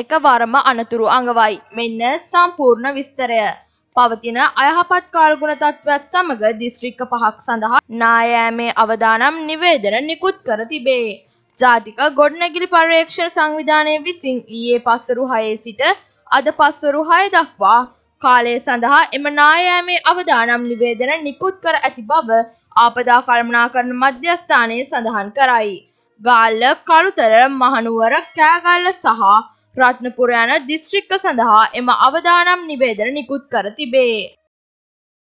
එකවරම අනතුරු අඟවයි. මෙන්න සම්පූර්ණ විස්තරය. පවතින අයහපත් කාල්ගුණ තත්ත්වත් සමග දිස්ත්‍රික්ක පහක් සඳහා නායෑමේ අවදානම් නිවේදන නිකුත් කර තිබේ. ජාතික ගොඩනැගිලි පර්යේක්ෂණ සංවිධානය විසින් ඊයේ පස්සරු හයේ සිට අද පස්සරු හය දක්වා කාලය සඳහා එම නායෑමේ අවදානම් නිවේදන නිකුත් කර ඇති බව ආපදා කල්මනාකරන මධ්‍යස්ථානයේ සඳහන් කරයි. ගාල්ල කළුතර මහනුවර කෑගල්ල සහ රත්නපුර යන දිස්ත්‍රික්ක සඳහා එම අවදානම් නිවේදන නිකුත් කර තිබේ.